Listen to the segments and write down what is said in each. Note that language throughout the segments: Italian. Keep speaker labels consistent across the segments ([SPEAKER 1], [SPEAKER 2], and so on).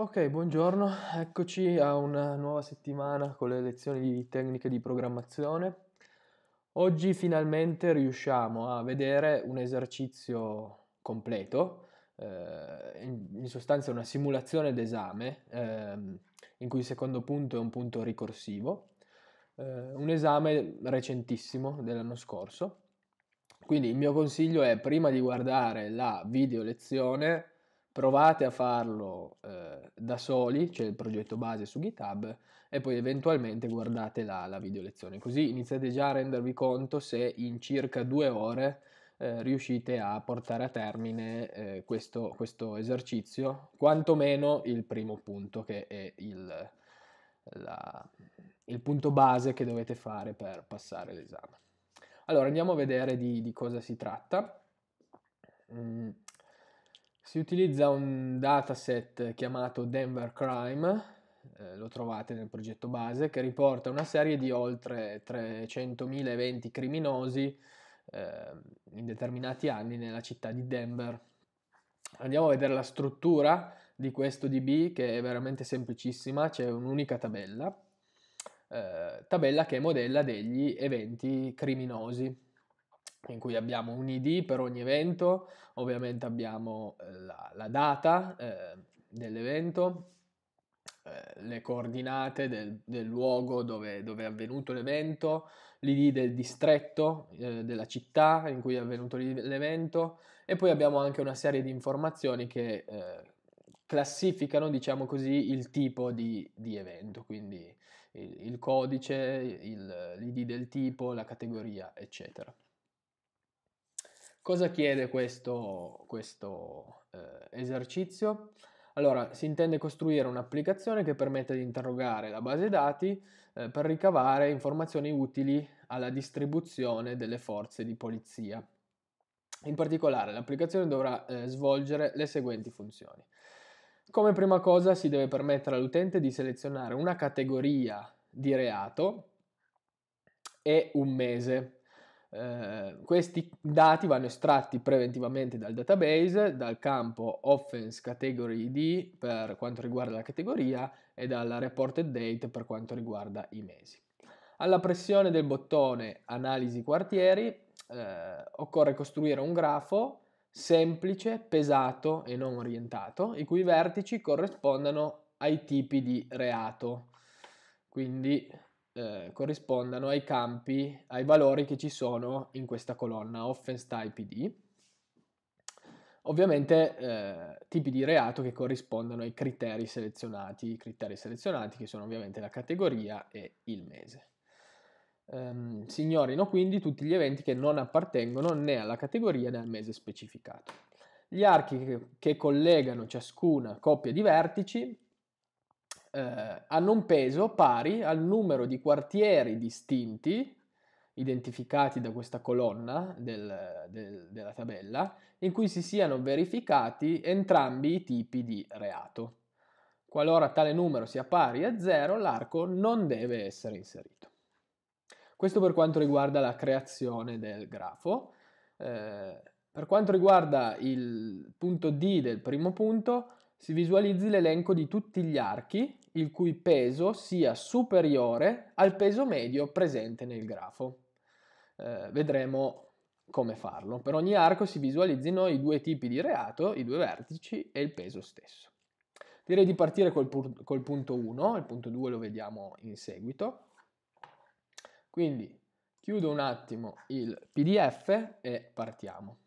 [SPEAKER 1] Ok, buongiorno, eccoci a una nuova settimana con le lezioni di tecniche di programmazione. Oggi finalmente riusciamo a vedere un esercizio completo, eh, in sostanza una simulazione d'esame, eh, in cui il secondo punto è un punto ricorsivo, eh, un esame recentissimo dell'anno scorso. Quindi il mio consiglio è prima di guardare la video lezione provate a farlo eh, da soli, c'è cioè il progetto base su GitHub e poi eventualmente guardate la, la video lezione, così iniziate già a rendervi conto se in circa due ore eh, riuscite a portare a termine eh, questo, questo, esercizio, quantomeno il primo punto che è il, la, il punto base che dovete fare per passare l'esame. Allora andiamo a vedere di, di cosa si tratta. Mm si utilizza un dataset chiamato Denver Crime, eh, lo trovate nel progetto base, che riporta una serie di oltre 300.000 eventi criminosi eh, in determinati anni nella città di Denver. Andiamo a vedere la struttura di questo DB che è veramente semplicissima, c'è un'unica tabella, eh, tabella che modella degli eventi criminosi in cui abbiamo un ID per ogni evento, ovviamente abbiamo eh, la, la data eh, dell'evento, eh, le coordinate del, del luogo dove, dove, è avvenuto l'evento, l'ID del distretto, eh, della città in cui è avvenuto l'evento e poi abbiamo anche una serie di informazioni che eh, classificano, diciamo così, il tipo di, di evento, quindi il, il codice, il, l'ID del tipo, la categoria, eccetera. Cosa chiede questo, questo eh, esercizio? Allora, si intende costruire un'applicazione che permette di interrogare la base dati eh, per ricavare informazioni utili alla distribuzione delle forze di polizia. In particolare, l'applicazione dovrà eh, svolgere le seguenti funzioni. Come prima cosa si deve permettere all'utente di selezionare una categoria di reato e un mese eh, questi dati vanno estratti preventivamente dal database, dal campo offense category ID per quanto riguarda la categoria e dalla reported date per quanto riguarda i mesi. Alla pressione del bottone analisi quartieri eh, occorre costruire un grafo semplice, pesato e non orientato, i cui vertici corrispondano ai tipi di reato. Quindi eh, corrispondano ai campi, ai valori che ci sono in questa colonna offense type ID. Ovviamente eh, tipi di reato che corrispondono ai criteri selezionati, i criteri selezionati che sono ovviamente la categoria e il mese. Ehm, si ignorino quindi tutti gli eventi che non appartengono né alla categoria né al mese specificato. Gli archi che collegano ciascuna coppia di vertici eh, hanno un peso pari al numero di quartieri distinti identificati da questa colonna del, del, della tabella in cui si siano verificati entrambi i tipi di reato. Qualora tale numero sia pari a 0, l'arco non deve essere inserito. Questo per quanto riguarda la creazione del grafo. Eh, per quanto riguarda il punto D del primo punto, si visualizzi l'elenco di tutti gli archi il cui peso sia superiore al peso medio presente nel grafo. Eh, vedremo come farlo. Per ogni arco si visualizzino i due tipi di reato, i due vertici e il peso stesso. Direi di partire col, col punto 1, il punto 2 lo vediamo in seguito. Quindi chiudo un attimo il PDF e partiamo.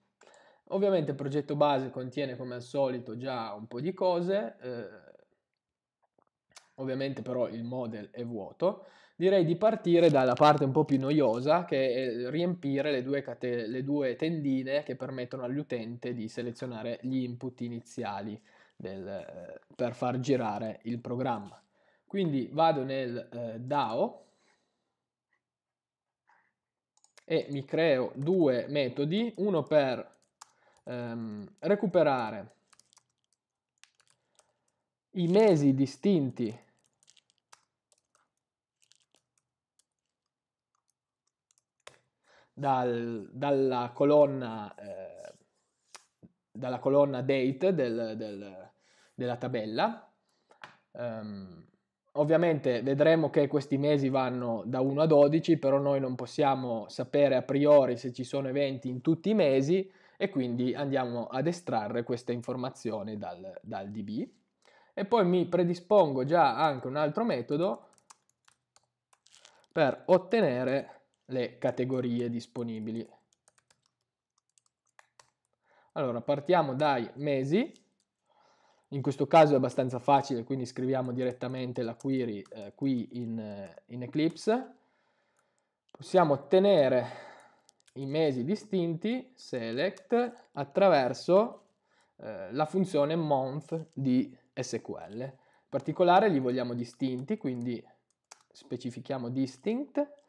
[SPEAKER 1] Ovviamente il progetto base contiene come al solito già un po' di cose, eh, ovviamente però il model è vuoto, direi di partire dalla parte un po' più noiosa che è riempire le due, cate- le due tendine che permettono all'utente di selezionare gli input iniziali del, eh, per far girare il programma. Quindi vado nel eh, DAO e mi creo due metodi, uno per ehm, recuperare i mesi distinti dal, dalla, colonna, eh, dalla colonna date del, del, della tabella. Um, ovviamente vedremo che questi mesi vanno da 1 a 12, però noi non possiamo sapere a priori se ci sono eventi in tutti i mesi e quindi andiamo ad estrarre questa informazione dal, dal DB. E poi mi predispongo già anche un altro metodo per ottenere le categorie disponibili. Allora, partiamo dai mesi, in questo caso è abbastanza facile, quindi scriviamo direttamente la query eh, qui in, eh, in Eclipse. Possiamo ottenere i mesi distinti, select, attraverso eh, la funzione month di SQL. In particolare li vogliamo distinti, quindi specifichiamo distinct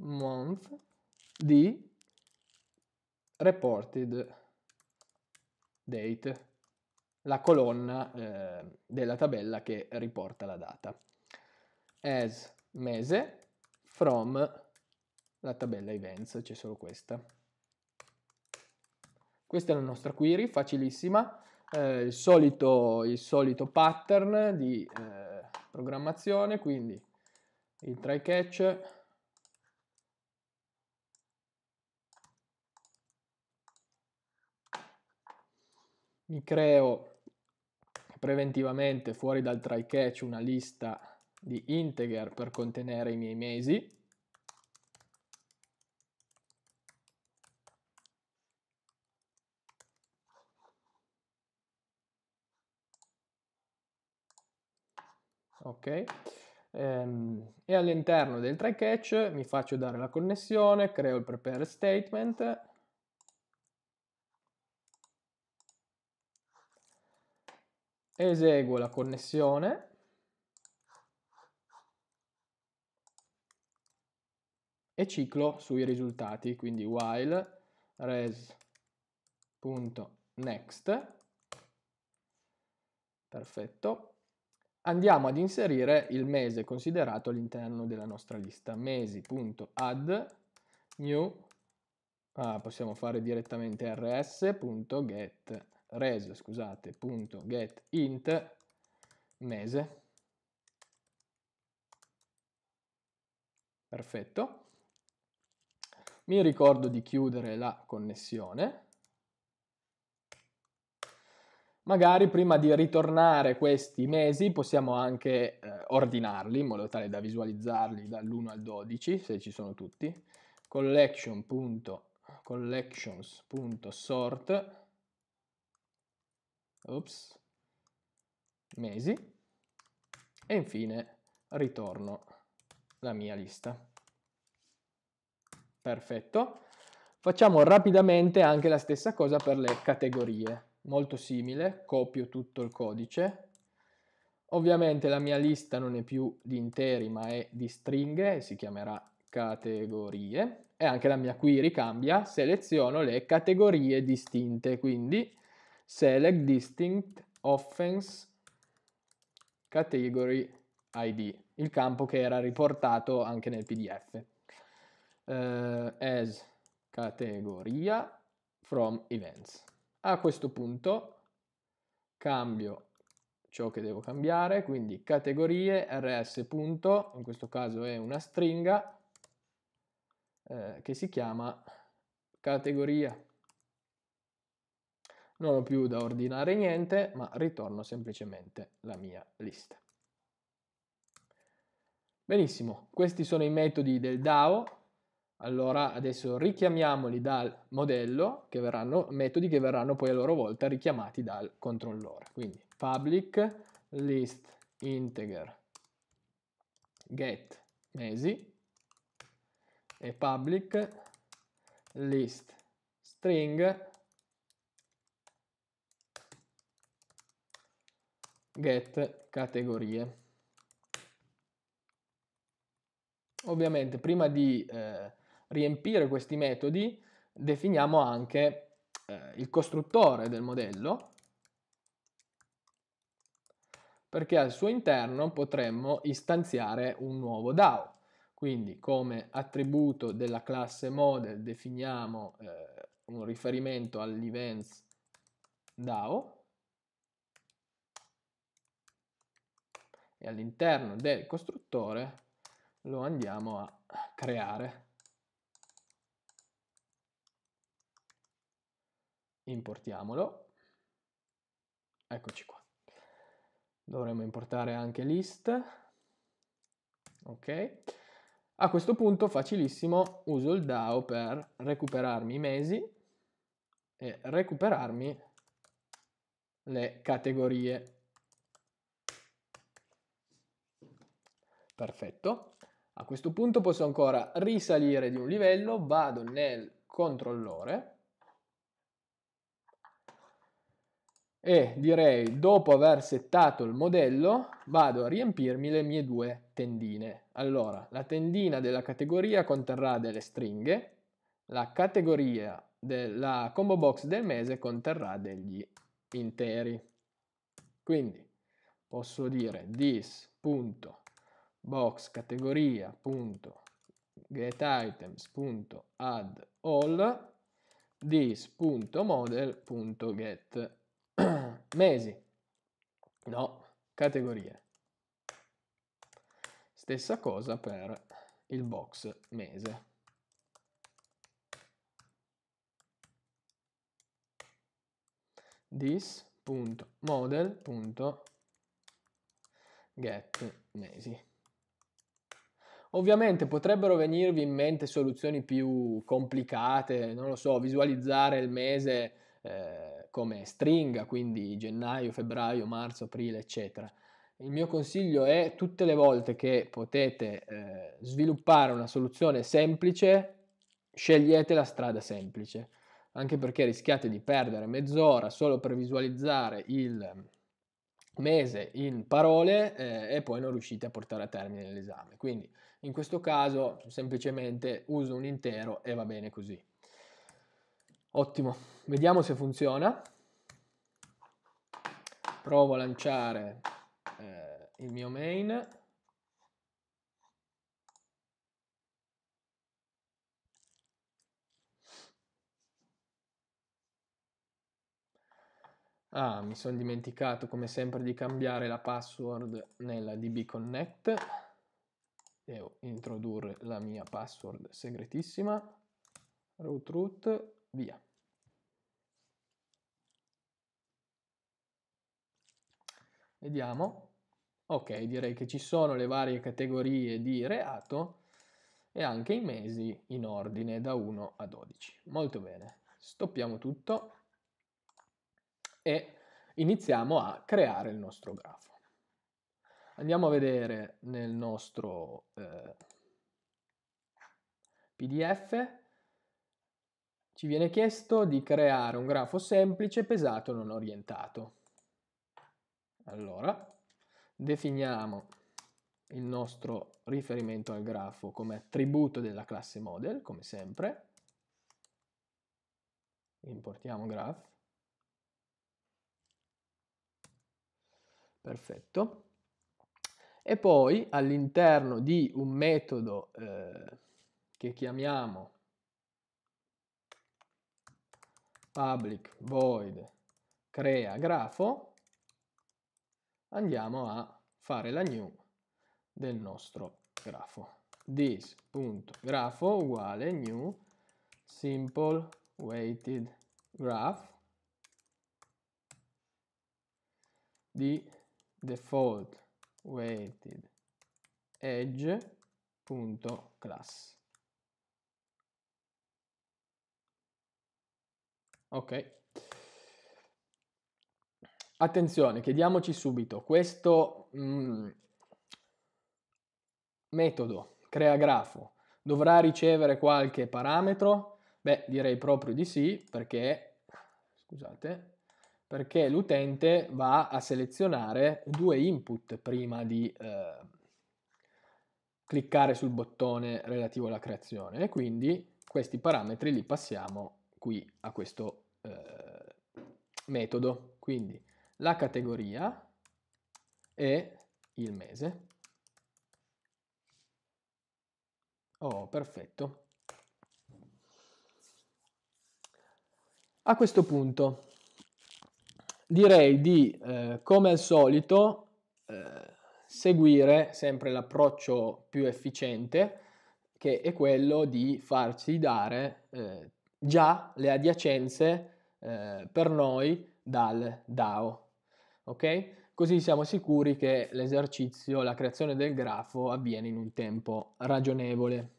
[SPEAKER 1] month di reported date, la colonna eh, della tabella che riporta la data. As mese from la tabella events, c'è solo questa. Questa è la nostra query, facilissima, eh, il, solito, il, solito, pattern di eh, programmazione, quindi il try catch mi creo preventivamente fuori dal try catch una lista di integer per contenere i miei mesi ok ehm, e all'interno del try catch mi faccio dare la connessione creo il prepare statement eseguo la connessione e ciclo sui risultati, quindi while res.next, perfetto, andiamo ad inserire il mese considerato all'interno della nostra lista, mesi.add new, ah, possiamo fare direttamente rs.get res, scusate, punto get int mese. Perfetto. Mi ricordo di chiudere la connessione. Magari prima di ritornare questi mesi possiamo anche eh, ordinarli in modo tale da visualizzarli dall'1 al 12, se ci sono tutti. Collection.collections.sort oops, mesi e infine ritorno la mia lista. Perfetto. Facciamo rapidamente anche la stessa cosa per le categorie. Molto simile, copio tutto il codice. Ovviamente la mia lista non è più di interi ma è di stringhe, si chiamerà categorie. E anche la mia query cambia, seleziono le categorie distinte, quindi select distinct offense category ID, il campo che era riportato anche nel PDF. Uh, eh, as categoria from events. A questo punto cambio ciò che devo cambiare, quindi categorie rs. in questo caso è una stringa eh, che si chiama categoria non ho più da ordinare niente, ma ritorno semplicemente la mia lista. Benissimo, questi sono i metodi del DAO. Allora adesso richiamiamoli dal modello, che verranno, metodi che verranno poi a loro volta richiamati dal controllore. Quindi public list integer get mesi e public list string get categorie. Ovviamente prima di eh, riempire questi metodi definiamo anche eh, il costruttore del modello perché al suo interno potremmo istanziare un nuovo DAO. Quindi come attributo della classe model definiamo eh, un riferimento all'events DAO e all'interno del costruttore lo andiamo a creare. Importiamolo. Eccoci qua. Dovremmo importare anche list. Ok. A questo punto, facilissimo, uso il DAO per recuperarmi i mesi e recuperarmi le categorie Perfetto. A questo punto posso ancora risalire di un livello, vado nel controllore e direi dopo aver settato il modello vado a riempirmi le mie due tendine. Allora, la tendina della categoria conterrà delle stringhe, la categoria della combo box del mese conterrà degli interi. Quindi posso dire this.combo box categoria punto punto punto all model punto get mesi no categorie stessa cosa per il box mese punto model this.model.get mesi Ovviamente potrebbero venirvi in mente soluzioni più complicate, non lo so, visualizzare il mese eh, come stringa, quindi gennaio, febbraio, marzo, aprile, eccetera. Il mio consiglio è tutte le volte che potete eh, sviluppare una soluzione semplice, scegliete la strada semplice, anche perché rischiate di perdere mezz'ora solo per visualizzare il mese in parole eh, e poi non riuscite a portare a termine l'esame. Quindi in questo caso semplicemente uso un intero e va bene così. Ottimo, vediamo se funziona. Provo a lanciare eh, il mio main. Ah, mi sono dimenticato come sempre di cambiare la password nella dbconnect devo introdurre la mia password segretissima, root root, via. Vediamo. Ok, direi che ci sono le varie categorie di reato e anche i mesi in ordine da 1 a 12. Molto bene. Stoppiamo tutto e iniziamo a creare il nostro grafo. Andiamo a vedere nel nostro eh, PDF. Ci viene chiesto di creare un grafo semplice pesato non orientato. Allora, definiamo il nostro riferimento al grafo come attributo della classe model, come sempre. Importiamo graph. Perfetto e poi all'interno di un metodo eh, che chiamiamo public void crea grafo andiamo a fare la new del nostro grafo this.grafo uguale new simple weighted graph di default weighted edge.class. Ok. Attenzione, chiediamoci subito, questo mm, metodo crea grafo dovrà ricevere qualche parametro? Beh, direi proprio di sì, perché, scusate, perché l'utente va a selezionare due input prima di eh, cliccare sul bottone relativo alla creazione e quindi questi parametri li passiamo qui a questo eh, metodo, quindi la categoria e il mese. Oh, perfetto. A questo punto direi di, eh, come al solito, eh, seguire sempre l'approccio più efficiente, che è quello di farci dare eh, già le adiacenze eh, per noi dal DAO. Ok? Così siamo sicuri che l'esercizio, la creazione del grafo avviene in un tempo ragionevole.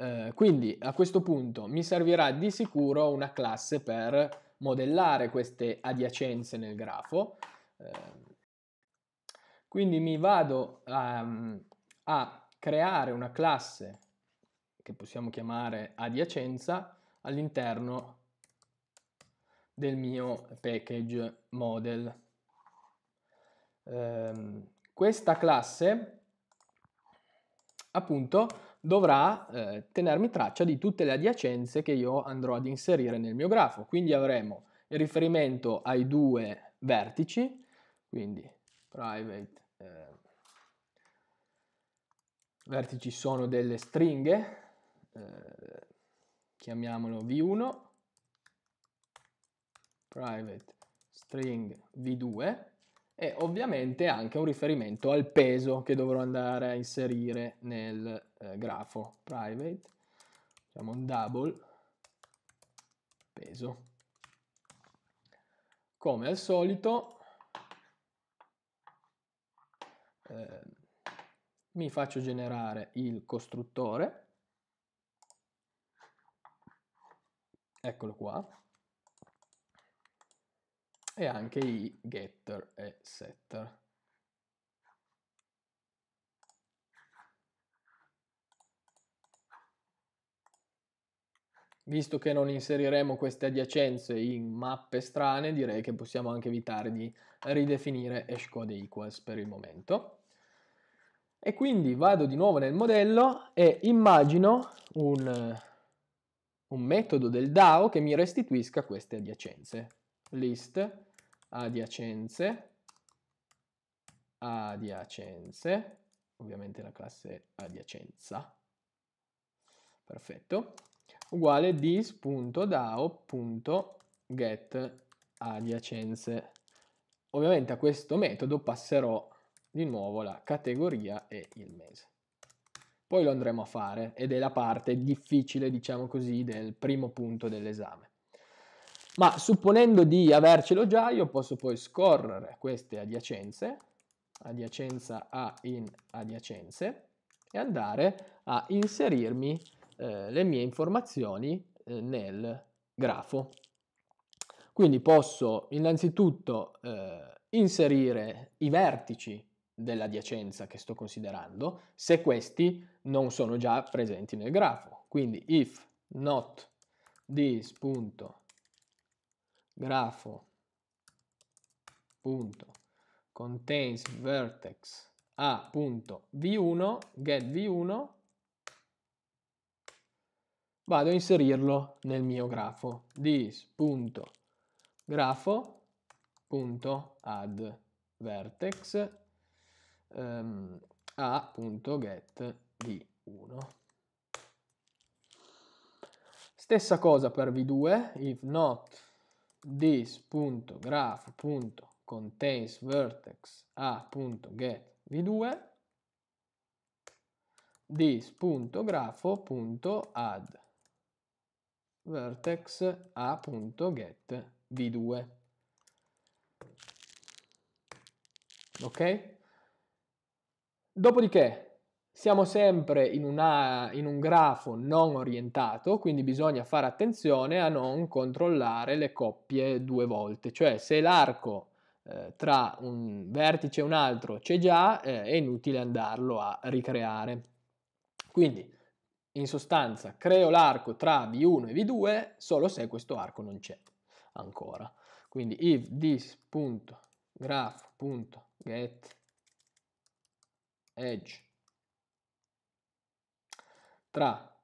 [SPEAKER 1] Eh, quindi a questo punto mi servirà di sicuro una classe per modellare queste adiacenze nel grafo. Ehm, quindi mi vado a, mm, a creare una classe che possiamo chiamare adiacenza all'interno del mio package model. Ehm, questa classe appunto dovrà eh, tenermi traccia di tutte le adiacenze che io andrò ad inserire nel mio grafo. Quindi avremo il riferimento ai due vertici, quindi private, eh, vertici sono delle stringhe, eh, chiamiamolo V1, private string V2 e ovviamente anche un riferimento al peso che dovrò andare a inserire nel eh, grafo private, facciamo un double peso. Come al solito eh, mi faccio generare il costruttore, eccolo qua, e anche i getter e setter. Visto che non inseriremo queste adiacenze in mappe strane, direi che possiamo anche evitare di ridefinire hashcode equals per il momento. E quindi vado di nuovo nel modello e immagino un, un metodo del DAO che mi restituisca queste adiacenze. List adiacenze adiacenze, ovviamente la classe adiacenza. Perfetto uguale dis.dao.get adiacenze. Ovviamente a questo metodo passerò di nuovo la categoria e il mese. Poi lo andremo a fare ed è la parte difficile, diciamo così, del primo punto dell'esame. Ma supponendo di avercelo già, io posso poi scorrere queste adiacenze, adiacenza A in adiacenze, e andare a inserirmi eh, le mie informazioni eh, nel grafo. Quindi posso innanzitutto eh, inserire i vertici dell'adiacenza che sto considerando se questi non sono già presenti nel grafo. Quindi if not this.grafo.contains vertex a.v1 get v1 vado a inserirlo nel mio grafo. This.grafo.add vertex um, ehm, a.get di 1. Stessa cosa per V2, if not this.graph.contains vertex a.get v2 this.grafo.add vertex a.get v2 ok dopodiché siamo sempre in, una, in, un grafo non orientato, quindi bisogna fare attenzione a non controllare le coppie due volte, cioè se l'arco eh, tra un vertice e un altro c'è già, eh, è inutile andarlo a ricreare. Quindi in sostanza, creo l'arco tra V1 e V2 solo se questo arco non c'è ancora. Quindi if this.graph.get edge tra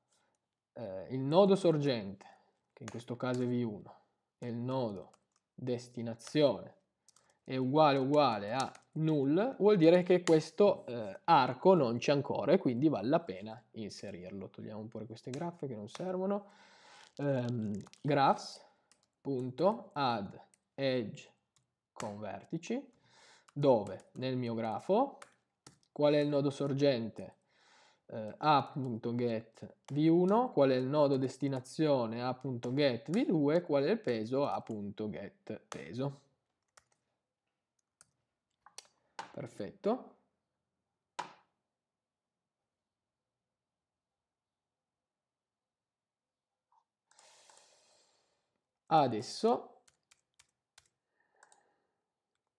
[SPEAKER 1] eh, il nodo sorgente, che in questo caso è V1, e il nodo destinazione è uguale uguale a null vuol dire che questo eh, arco non c'è ancora e quindi vale la pena inserirlo. Togliamo pure queste graffe che non servono. Um, ehm, graphs.add edge con vertici dove nel mio grafo qual è il nodo sorgente eh, a.get v1 qual è il nodo destinazione a.get v2 qual è il peso a.get peso Perfetto. Adesso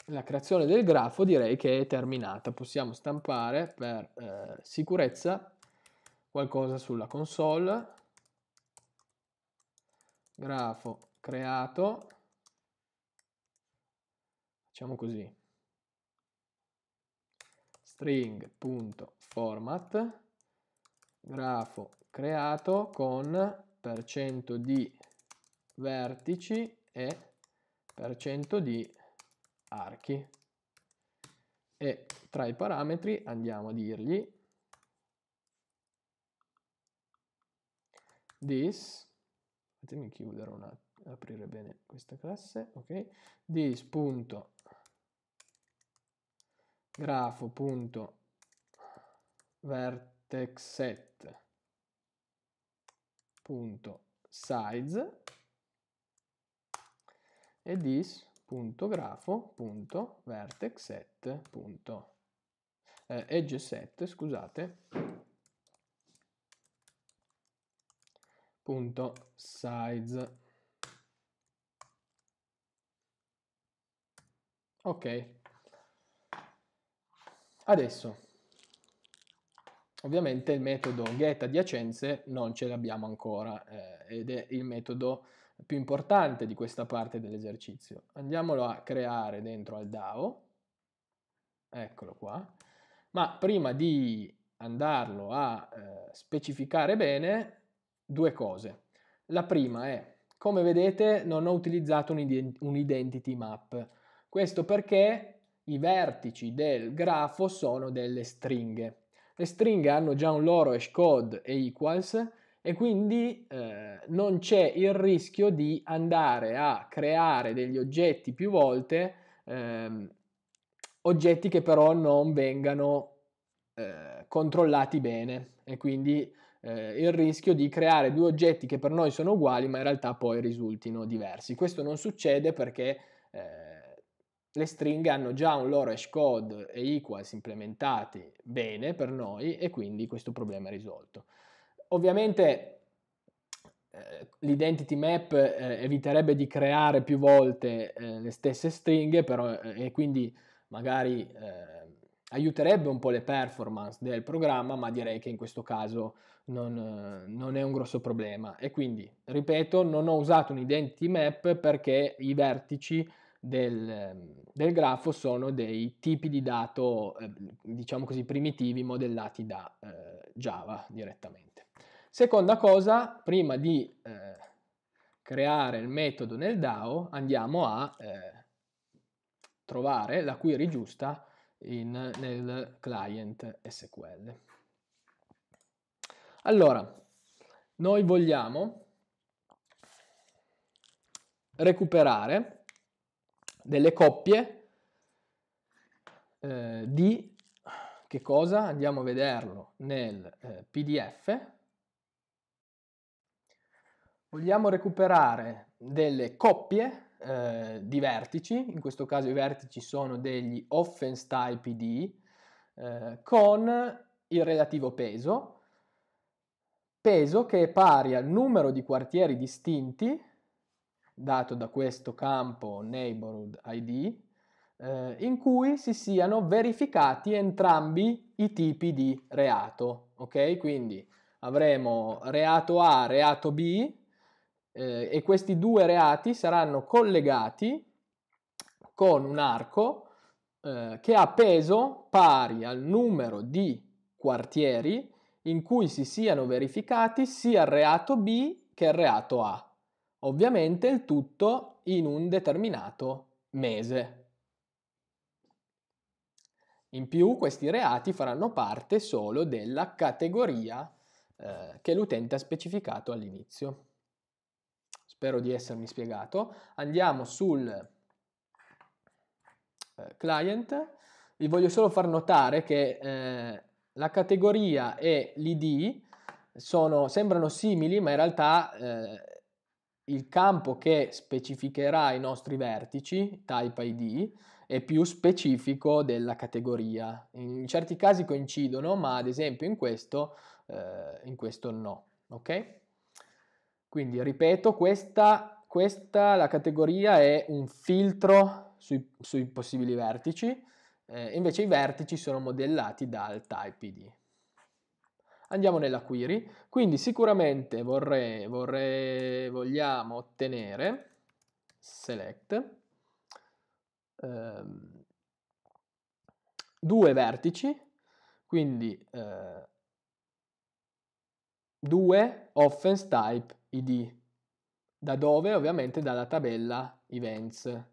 [SPEAKER 1] la creazione del grafo direi che è terminata. Possiamo stampare per eh, sicurezza qualcosa sulla console. Grafo creato. Facciamo così string.format grafo creato con percento di vertici e percento di archi e tra i parametri andiamo a dirgli this fatemi chiudere una aprire bene questa classe ok this punto grafo punto vertex set punto size e this punto grafo punto vertex set punto eh, edge set scusate punto size ok Adesso, ovviamente il metodo get adiacenze non ce l'abbiamo ancora eh, ed è il metodo più importante di questa parte dell'esercizio. Andiamolo a creare dentro al DAO, eccolo qua, ma prima di andarlo a eh, specificare bene, due cose. La prima è, come vedete, non ho utilizzato un, ident un identity map. Questo perché i vertici del grafo sono delle stringhe. Le stringhe hanno già un loro hash code e equals e quindi eh, non c'è il rischio di andare a creare degli oggetti più volte, ehm, oggetti che però non vengano eh, controllati bene e quindi eh, il rischio di creare due oggetti che per noi sono uguali ma in realtà poi risultino diversi. Questo non succede perché eh, le stringhe hanno già un loro hash code e equals implementati bene per noi e quindi questo problema è risolto. Ovviamente eh, l'identity map eh, eviterebbe di creare più volte eh, le stesse stringhe però, eh, e quindi magari eh, aiuterebbe un po' le performance del programma ma direi che in questo caso non, non è un grosso problema e quindi ripeto non ho usato un identity map perché i vertici del, del grafo sono dei tipi di dato, eh, diciamo così, primitivi modellati da eh, Java direttamente. Seconda cosa, prima di eh, creare il metodo nel DAO, andiamo a eh, trovare la query giusta in, nel client SQL. Allora, noi vogliamo recuperare delle coppie eh, di che cosa? Andiamo a vederlo nel eh, PDF. Vogliamo recuperare delle coppie eh, di vertici, in questo caso i vertici sono degli offense type ID, eh, con il relativo peso, peso che è pari al numero di quartieri distinti dato da questo campo neighborhood ID eh, in cui si siano verificati entrambi i tipi di reato, ok? Quindi avremo reato A, reato B eh, e questi due reati saranno collegati con un arco eh, che ha peso pari al numero di quartieri in cui si siano verificati sia il reato B che il reato A. Ovviamente il tutto in un determinato mese. In più questi reati faranno parte solo della categoria eh, che l'utente ha specificato all'inizio. Spero di essermi spiegato. Andiamo sul eh, client. Vi voglio solo far notare che eh, la categoria e l'id sembrano simili ma in realtà eh, il campo che specificherà i nostri vertici, type ID, è più specifico della categoria. In certi casi coincidono, ma ad esempio in questo, eh, in questo no. Ok? Quindi ripeto, questa, questa la categoria è un filtro sui, sui possibili vertici, eh, invece i vertici sono modellati dal type ID. Andiamo nella query, quindi sicuramente vorrei, vorrei, vogliamo ottenere select ehm, due vertici, quindi eh, due offense type id, da dove ovviamente dalla tabella events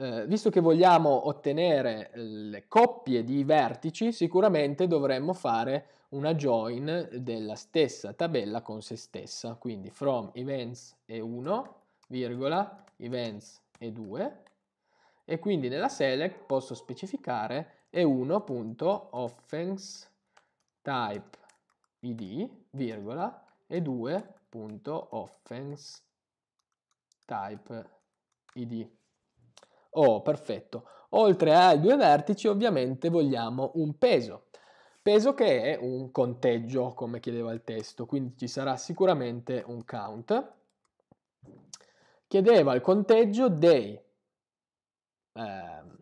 [SPEAKER 1] eh, visto che vogliamo ottenere eh, le coppie di vertici, sicuramente dovremmo fare una join della stessa tabella con se stessa, quindi from events e 1, virgola, events e 2, e quindi nella select posso specificare e1.offense type id, virgola, e 2.offense type id. Oh, perfetto. Oltre ai due vertici ovviamente vogliamo un peso. Peso che è un conteggio, come chiedeva il testo, quindi ci sarà sicuramente un count. Chiedeva il conteggio dei... Ehm,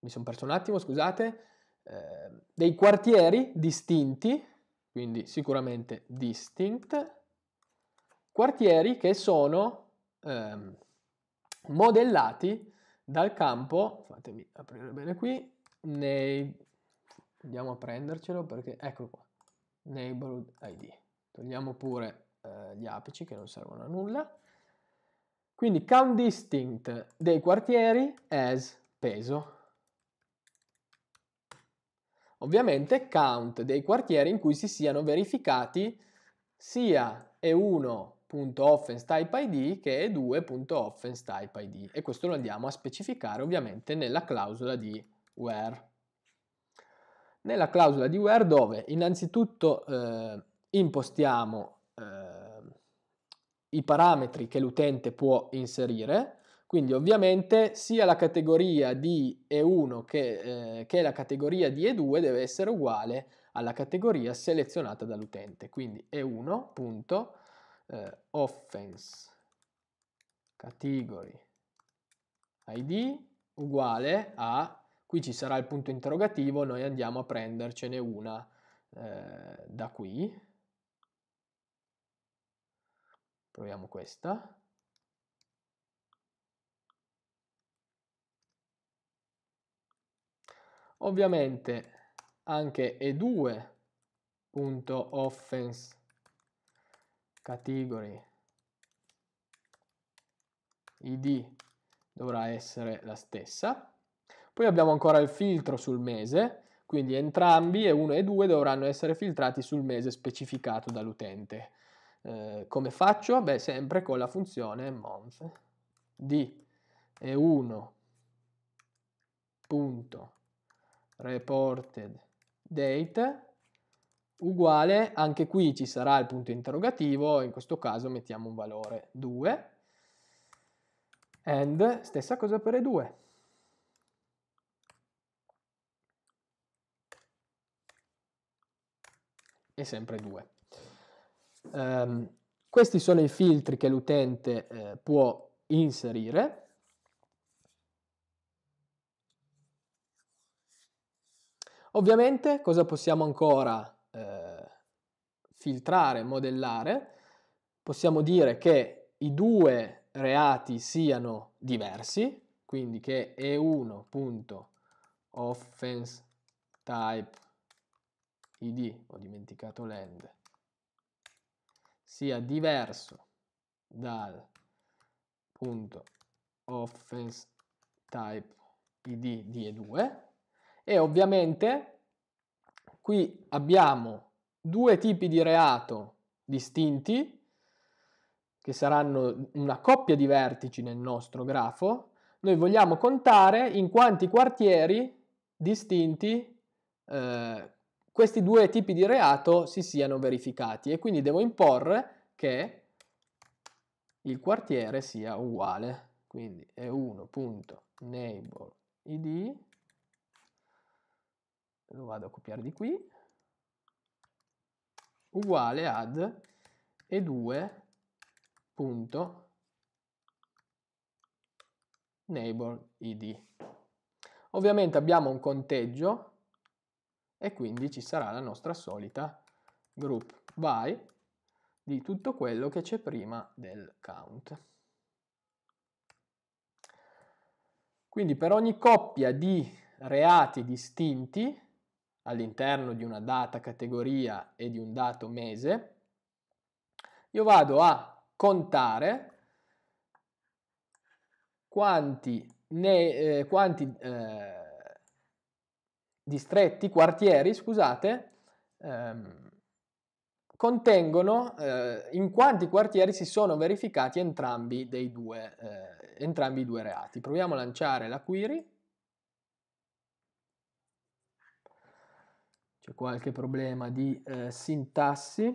[SPEAKER 1] mi sono perso un attimo, scusate, eh, dei quartieri distinti, quindi sicuramente distinct, quartieri che sono ehm, modellati dal campo, fatemi aprire bene qui, nei, andiamo a prendercelo perché, eccolo qua, neighborhood ID. Togliamo pure eh, gli apici che non servono a nulla. Quindi count distinct dei quartieri as peso. Ovviamente count dei quartieri in cui si siano verificati sia E1 .offense-type-id che è 2.offense-type-id e questo lo andiamo a specificare ovviamente nella clausola di where. Nella clausola di where dove innanzitutto eh, impostiamo eh, i parametri che l'utente può inserire, quindi ovviamente sia la categoria di E1 che, eh, che la categoria di E2 deve essere uguale alla categoria selezionata dall'utente, quindi E1.offense eh, offense category id uguale a, qui ci sarà il punto interrogativo, noi andiamo a prendercene una eh, da qui, proviamo questa, ovviamente anche e2.offense category id dovrà essere la stessa. Poi abbiamo ancora il filtro sul mese, quindi entrambi, E1 e 2, dovranno essere filtrati sul mese specificato dall'utente. Eh, come faccio? Beh, sempre con la funzione month di E1.reported date uguale, anche qui ci sarà il punto interrogativo, in questo caso mettiamo un valore 2, and stessa cosa per E2. E sempre 2. Um, ehm, questi sono i filtri che l'utente eh, può inserire. Ovviamente cosa possiamo ancora filtrare, modellare, possiamo dire che i due reati siano diversi, quindi che e1.offense type id, ho dimenticato l'end, sia diverso dal punto offense type id di E2 e ovviamente qui abbiamo due tipi di reato distinti, che saranno una coppia di vertici nel nostro grafo, noi vogliamo contare in quanti quartieri distinti eh, questi due tipi di reato si siano verificati e quindi devo imporre che il quartiere sia uguale. Quindi è 1.neighbor id, lo vado a copiare di qui, uguale ad e2 punto neighbor id. Ovviamente abbiamo un conteggio e quindi ci sarà la nostra solita group by di tutto quello che c'è prima del count. Quindi per ogni coppia di reati distinti all'interno di una data categoria e di un dato mese, io vado a contare quanti, ne, eh, quanti eh, distretti, quartieri, scusate, ehm, contengono, eh, in quanti quartieri si sono verificati entrambi, dei due, eh, entrambi i due reati. Proviamo a lanciare la query. c'è qualche problema di eh, sintassi.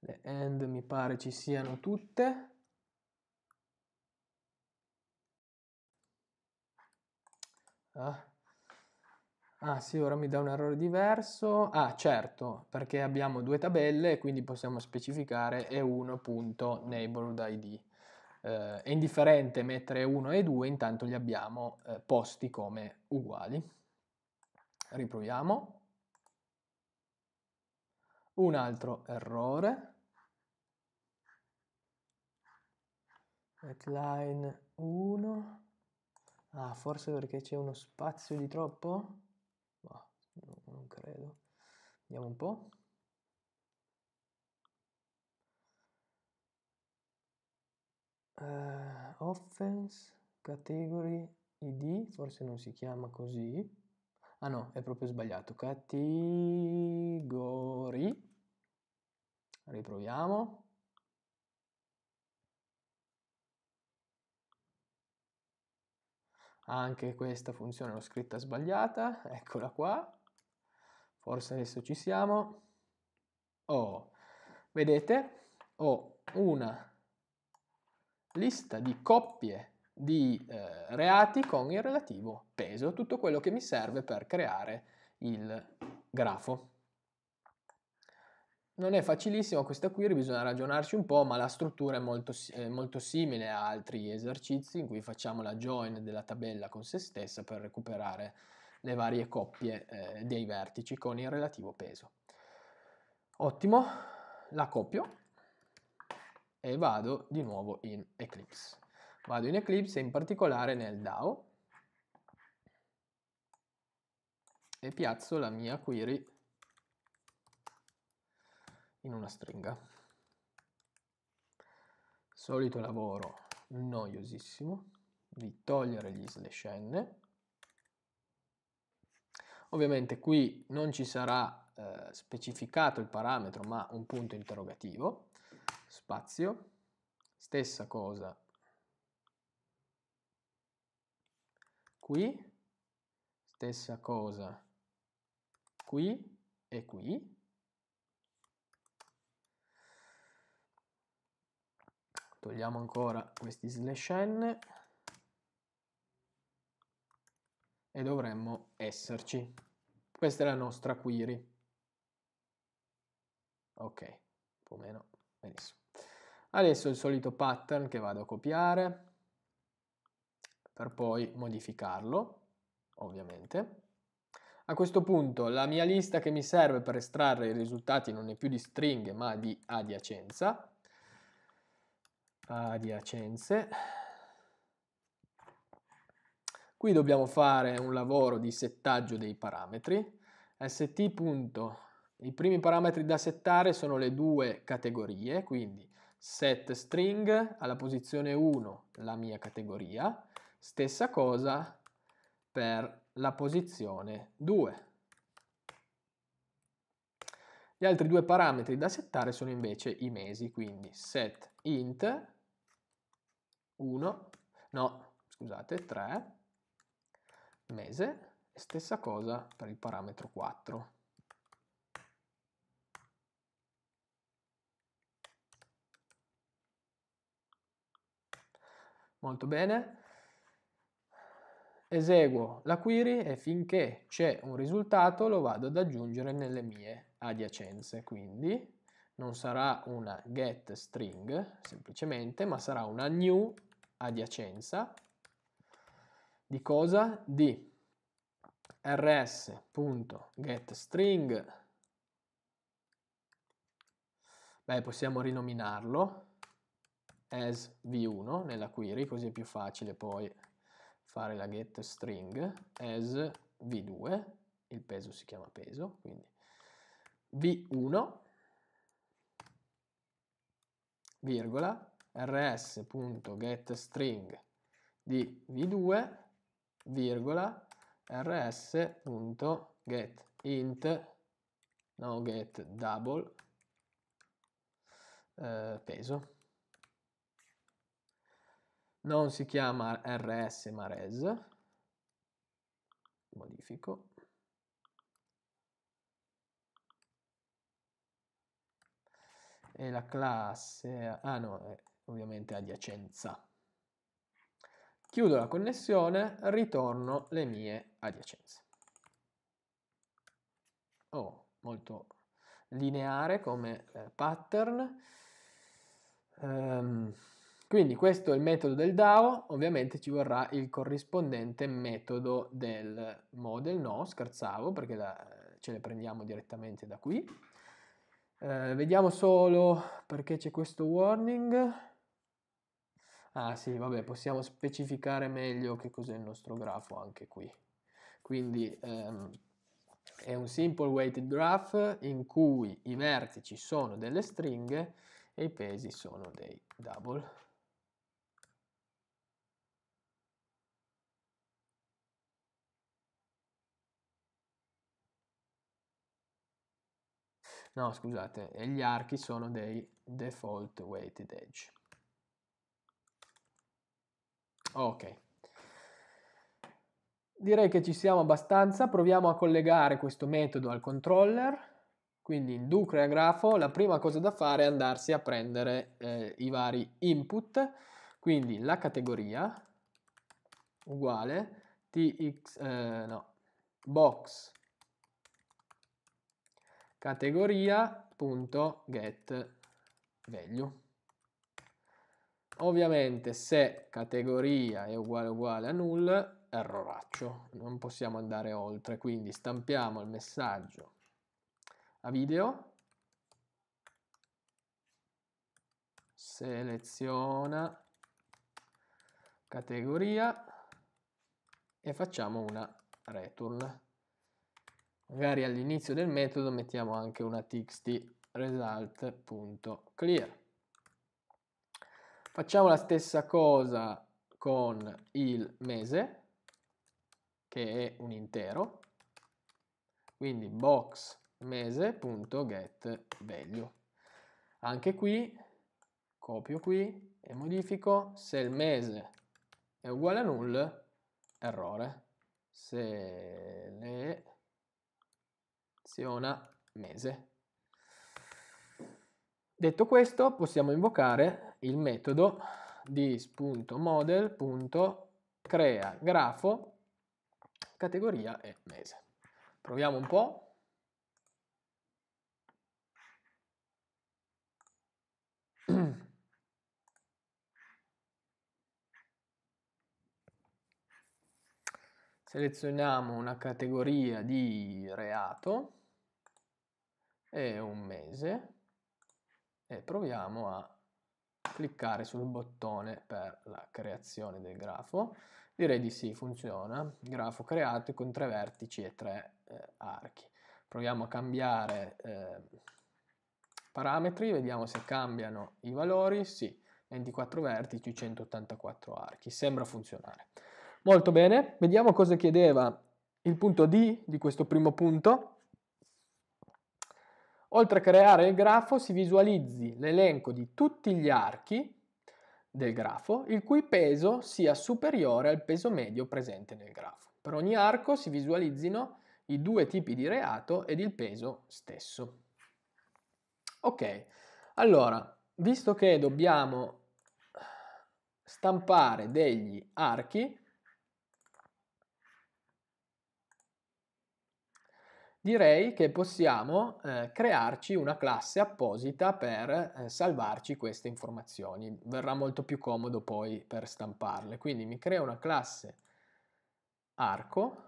[SPEAKER 1] Le end mi pare ci siano tutte. Ah, Ah sì, ora mi dà un errore diverso. Ah certo, perché abbiamo due tabelle e quindi possiamo specificare e1.neighborhood eh, è indifferente mettere 1 e 2, intanto li abbiamo eh, posti come uguali. Riproviamo. Un altro errore. Headline 1. Ah, forse perché c'è uno spazio di troppo? No, non credo. Vediamo un po'. Uh, offense, category, id, forse non si chiama così. Ah no, è proprio sbagliato. Category. Riproviamo. Anche questa funzione l'ho scritta sbagliata, eccola qua. Forse adesso ci siamo. Oh, vedete, ho una lista di coppie di eh, reati con il relativo peso, tutto quello che mi serve per creare il grafo. Non è facilissimo questa query, bisogna ragionarci un po', ma la struttura è molto, eh, molto simile a altri esercizi in cui facciamo la join della tabella con se stessa per recuperare le varie coppie eh, dei vertici con il relativo peso. Ottimo, la copio e vado di nuovo in Eclipse. Vado in Eclipse in particolare nel DAO e piazzo la mia query in una stringa. Solito lavoro noiosissimo di togliere gli slash n Ovviamente qui non ci sarà eh, specificato il parametro ma un punto interrogativo, spazio, stessa cosa qui, stessa cosa qui e qui. Togliamo ancora questi slash n e dovremmo esserci. Questa è la nostra query. Ok, più o meno, benissimo. Adesso il solito pattern che vado a copiare per poi modificarlo, ovviamente. A questo punto la mia lista che mi serve per estrarre i risultati non è più di stringhe ma di adiacenza, adiacenze, Qui dobbiamo fare un lavoro di settaggio dei parametri. st. I primi parametri da settare sono le due categorie, quindi set string alla posizione 1 la mia categoria, stessa cosa per la posizione 2. Gli altri due parametri da settare sono invece i mesi, quindi set int 1, no, scusate, 3, mese e stessa cosa per il parametro 4. Molto bene. Eseguo la query e finché c'è un risultato lo vado ad aggiungere nelle mie adiacenze. Quindi non sarà una get string semplicemente, ma sarà una new adiacenza di cosa? Di rs.getString. Beh, possiamo rinominarlo as v1 nella query, così è più facile poi fare la getString as v2, il peso si chiama peso, quindi v1 virgola rs.getString di v2 virgola rs.get int no get double eh, peso non si chiama rs ma res modifico e la classe ah no è ovviamente adiacenza chiudo la connessione, ritorno le mie adiacenze. Oh, molto lineare come eh, pattern. Um, quindi questo è il metodo del DAO, ovviamente ci vorrà il corrispondente metodo del model, no scherzavo perché la, eh, ce le prendiamo direttamente da qui. Eh, vediamo solo perché c'è questo warning. Ah sì, vabbè, possiamo specificare meglio che cos'è il nostro grafo anche qui. Quindi ehm, è un simple weighted graph in cui i vertici sono delle stringhe e i pesi sono dei double. No, scusate, e gli archi sono dei default weighted edge. Ok. Direi che ci siamo abbastanza, proviamo a collegare questo metodo al controller, quindi in do crea grafo la prima cosa da fare è andarsi a prendere eh, i vari input, quindi la categoria uguale tx, eh, no, box categoria.get value. Ovviamente se categoria è uguale uguale a null, erroraccio, non possiamo andare oltre, quindi stampiamo il messaggio a video, seleziona categoria e facciamo una return. Magari all'inizio del metodo mettiamo anche una txt result.clear Facciamo la stessa cosa con il mese, che è un intero, quindi box mese.getValue. Anche qui copio qui e modifico, se il mese è uguale a null, errore, Se seleziona mese. Detto questo possiamo invocare il metodo dis.model.crea grafo categoria e mese. Proviamo un po'. Selezioniamo una categoria di reato e un mese e proviamo a cliccare sul bottone per la creazione del grafo? Direi di sì, funziona. Grafo creato con tre vertici e tre eh, archi. Proviamo a cambiare eh, parametri, vediamo se cambiano i valori. Sì, 24 vertici, 184 archi. Sembra funzionare. Molto bene, vediamo cosa chiedeva il punto D di questo primo punto Oltre a creare il grafo si visualizzi l'elenco di tutti gli archi del grafo il cui peso sia superiore al peso medio presente nel grafo. Per ogni arco si visualizzino i due tipi di reato ed il peso stesso. Ok, allora, visto che dobbiamo stampare degli archi, direi che possiamo eh, crearci una classe apposita per eh, salvarci queste informazioni. Verrà molto più comodo poi per stamparle. Quindi mi creo una classe arco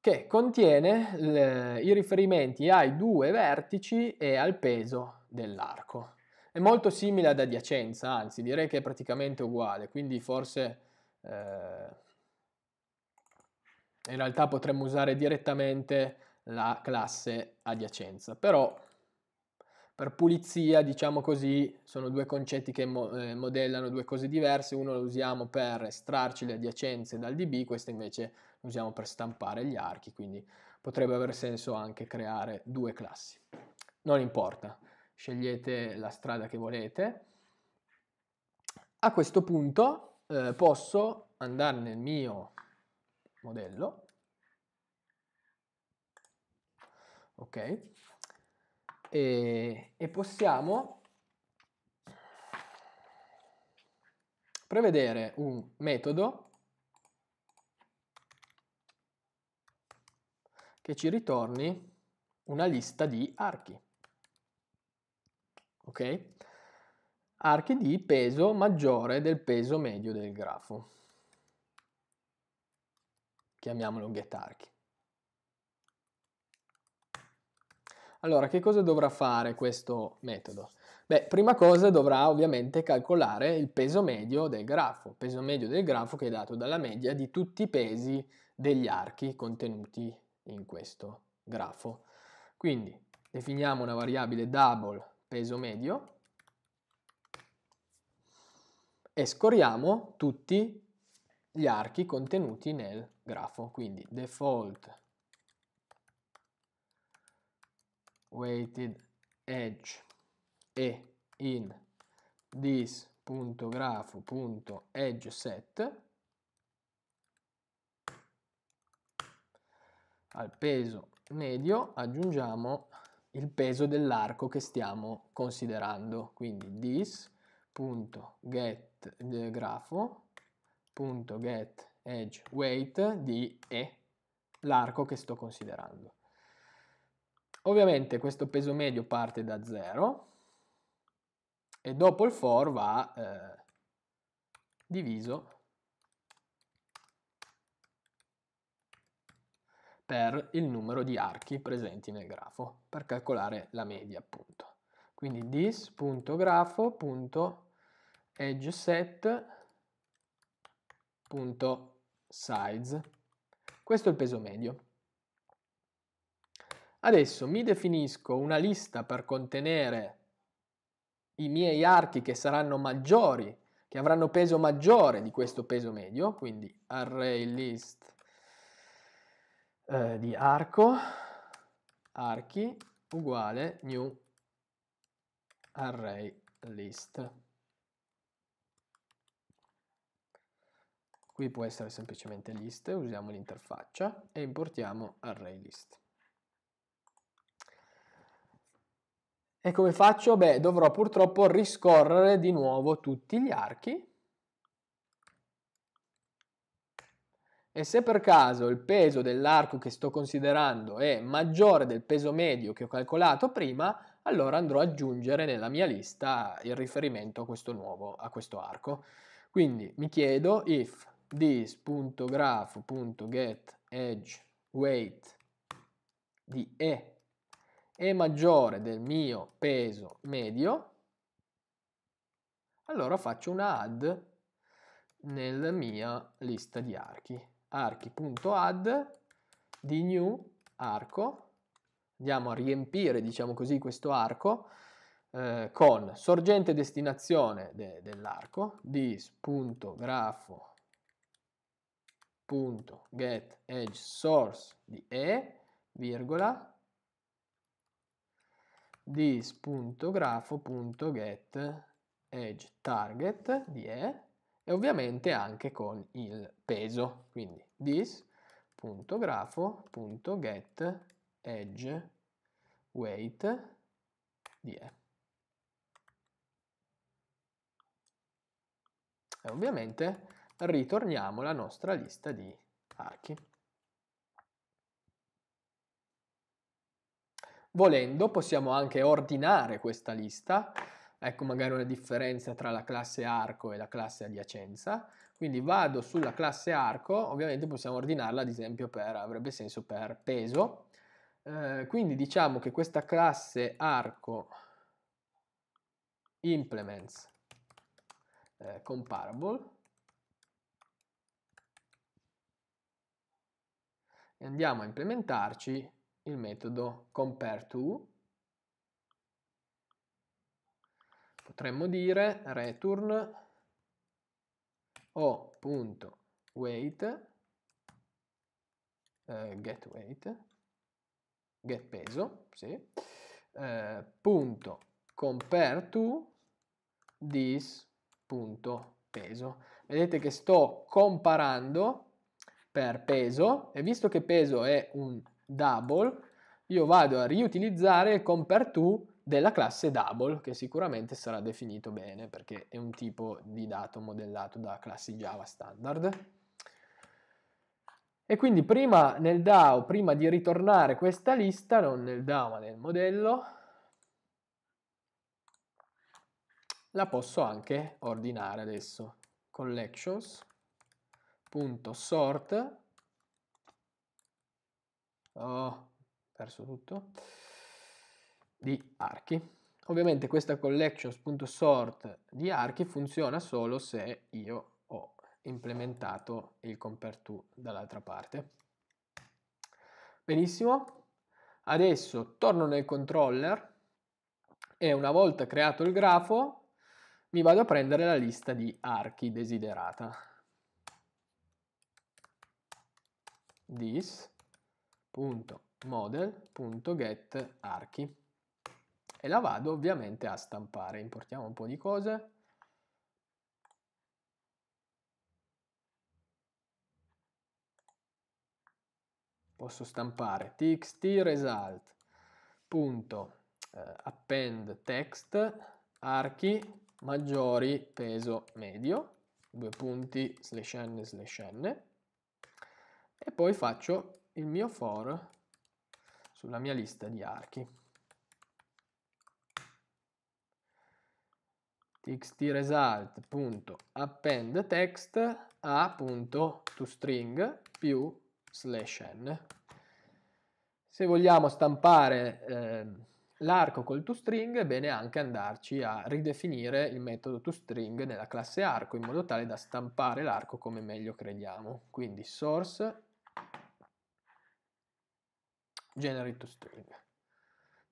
[SPEAKER 1] che contiene le, eh, i riferimenti ai due vertici e al peso dell'arco. È molto simile ad adiacenza, anzi direi che è praticamente uguale, quindi forse... Eh, in realtà potremmo usare direttamente la classe adiacenza, però per pulizia, diciamo così, sono due concetti che mo eh, modellano due cose diverse, uno lo usiamo per estrarci le adiacenze dal DB, questo invece lo usiamo per stampare gli archi, quindi potrebbe aver senso anche creare due classi. Non importa, scegliete la strada che volete. A questo punto eh, posso andare nel mio modello, ok? E, e possiamo prevedere un metodo che ci ritorni una lista di archi. Ok? Archi di peso maggiore del peso medio del grafo chiamiamolo getArchi. Allora, che cosa dovrà fare questo metodo? Beh, prima cosa dovrà ovviamente calcolare il peso medio del grafo, peso medio del grafo che è dato dalla media di tutti i pesi degli archi contenuti in questo grafo. Quindi definiamo una variabile double peso medio e scorriamo tutti gli archi contenuti nel grafo, quindi default weighted edge e in this.grafo.edge set al peso medio aggiungiamo il peso dell'arco che stiamo considerando quindi this.get edge weight di E, l'arco che sto considerando. Ovviamente questo peso medio parte da 0 e dopo il for va eh, diviso per il numero di archi presenti nel grafo per calcolare la media appunto. Quindi this.grafo.edgeset.edge size. Questo è il peso medio. Adesso mi definisco una lista per contenere i miei archi che saranno maggiori, che avranno peso maggiore di questo peso medio, quindi array list eh, di arco, archi uguale new array list. Qui può essere semplicemente list, usiamo l'interfaccia e importiamo ArrayList. E come faccio? Beh, dovrò purtroppo riscorrere di nuovo tutti gli archi. E se per caso il peso dell'arco che sto considerando è maggiore del peso medio che ho calcolato prima, allora andrò ad aggiungere nella mia lista il riferimento a questo nuovo, a questo arco. Quindi mi chiedo if this.graph.get di E è maggiore del mio peso medio, allora faccio una add nella mia lista di archi. archi.add di new arco, andiamo a riempire diciamo così questo arco eh, con sorgente destinazione de dell'arco, dis.grafo punto get edge source di E, virgola, this.grafo.get edge target di E e ovviamente anche con il peso, quindi this.grafo.get edge weight di E. E ovviamente ritorniamo alla nostra lista di archi. Volendo possiamo anche ordinare questa lista, ecco magari una differenza tra la classe arco e la classe adiacenza, quindi vado sulla classe arco, ovviamente possiamo ordinarla ad esempio per, avrebbe senso per peso, eh, quindi diciamo che questa classe arco implements eh, comparable e andiamo a implementarci il metodo compareTo. Potremmo dire return o.weight eh, get weight get peso sì, eh, punto compare to this punto peso vedete che sto comparando per peso e visto che peso è un double, io vado a riutilizzare il compare to della classe double che sicuramente sarà definito bene perché è un tipo di dato modellato da classi Java standard. E quindi prima nel DAO, prima di ritornare questa lista, non nel DAO ma nel modello, la posso anche ordinare adesso. Collections sort oh, perso tutto di archi ovviamente questa collections.sort di archi funziona solo se io ho implementato il compare to dall'altra parte benissimo adesso torno nel controller e una volta creato il grafo mi vado a prendere la lista di archi desiderata this.model.getArchi e la vado ovviamente a stampare. Importiamo un po' di cose. Posso stampare txt result punto eh, append text archi maggiori peso medio due punti slash n slash n e poi faccio il mio for sulla mia lista di archi. txt txtresult.appendText a.toString più slash n. Se vogliamo stampare eh, l'arco col toString è bene anche andarci a ridefinire il metodo toString nella classe arco in modo tale da stampare l'arco come meglio crediamo. Quindi source generate to string.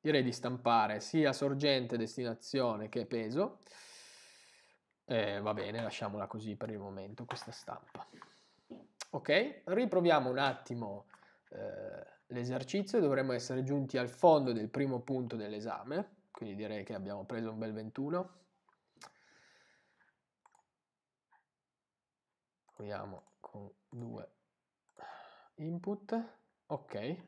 [SPEAKER 1] Direi di stampare sia sorgente, destinazione che peso. Eh, va bene, lasciamola così per il momento questa stampa. Ok, riproviamo un attimo eh, l'esercizio, dovremmo essere giunti al fondo del primo punto dell'esame, quindi direi che abbiamo preso un bel 21. Proviamo con due input, ok,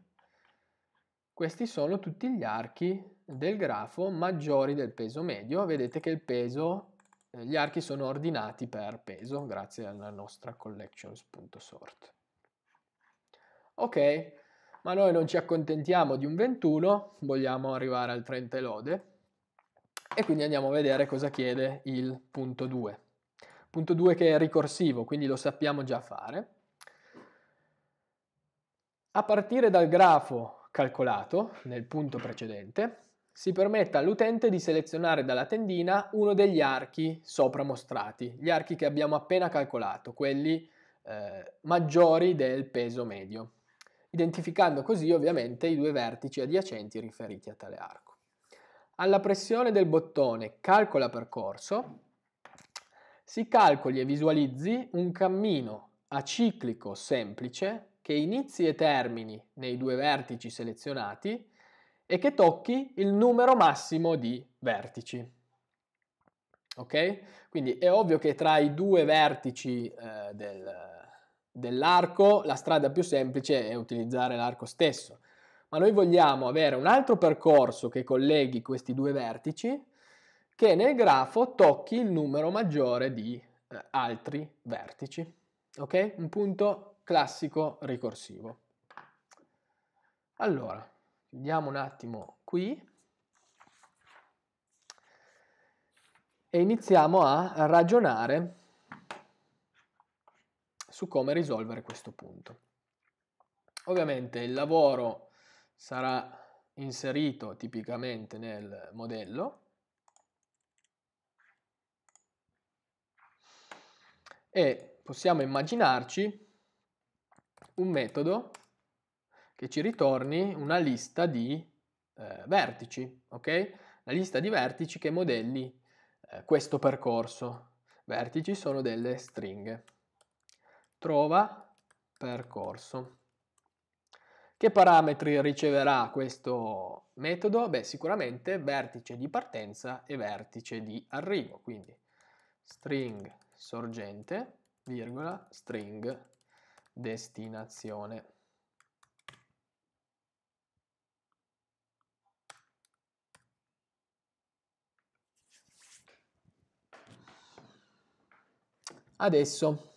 [SPEAKER 1] questi sono tutti gli archi del grafo maggiori del peso medio. Vedete che il peso, eh, gli archi sono ordinati per peso grazie alla nostra collections.sort. Ok, ma noi non ci accontentiamo di un 21, vogliamo arrivare al 30 lode e quindi andiamo a vedere cosa chiede il punto 2. Punto 2 che è ricorsivo, quindi lo sappiamo già fare. A partire dal grafo calcolato nel punto precedente, si permetta all'utente di selezionare dalla tendina uno degli archi sopra mostrati, gli archi che abbiamo appena calcolato, quelli eh, maggiori del peso medio, identificando così ovviamente i due vertici adiacenti riferiti a tale arco. Alla pressione del bottone Calcola percorso si calcoli e visualizzi un cammino aciclico semplice che inizi e termini nei due vertici selezionati e che tocchi il numero massimo di vertici. Ok? Quindi è ovvio che tra i due vertici eh, del, dell'arco la strada più semplice è utilizzare l'arco stesso, ma noi vogliamo avere un altro percorso che colleghi questi due vertici che nel grafo tocchi il numero maggiore di eh, altri vertici. Ok? Un punto classico ricorsivo. Allora, chiudiamo un attimo qui e iniziamo a ragionare su come risolvere questo punto. Ovviamente il lavoro sarà inserito tipicamente nel modello e possiamo immaginarci un metodo che ci ritorni una lista di eh, vertici, ok? La lista di vertici che modelli eh, questo percorso. Vertici sono delle stringhe. Trova percorso. Che parametri riceverà questo metodo? Beh, sicuramente vertice di partenza e vertice di arrivo, quindi string sorgente, virgola, string destinazione. Adesso,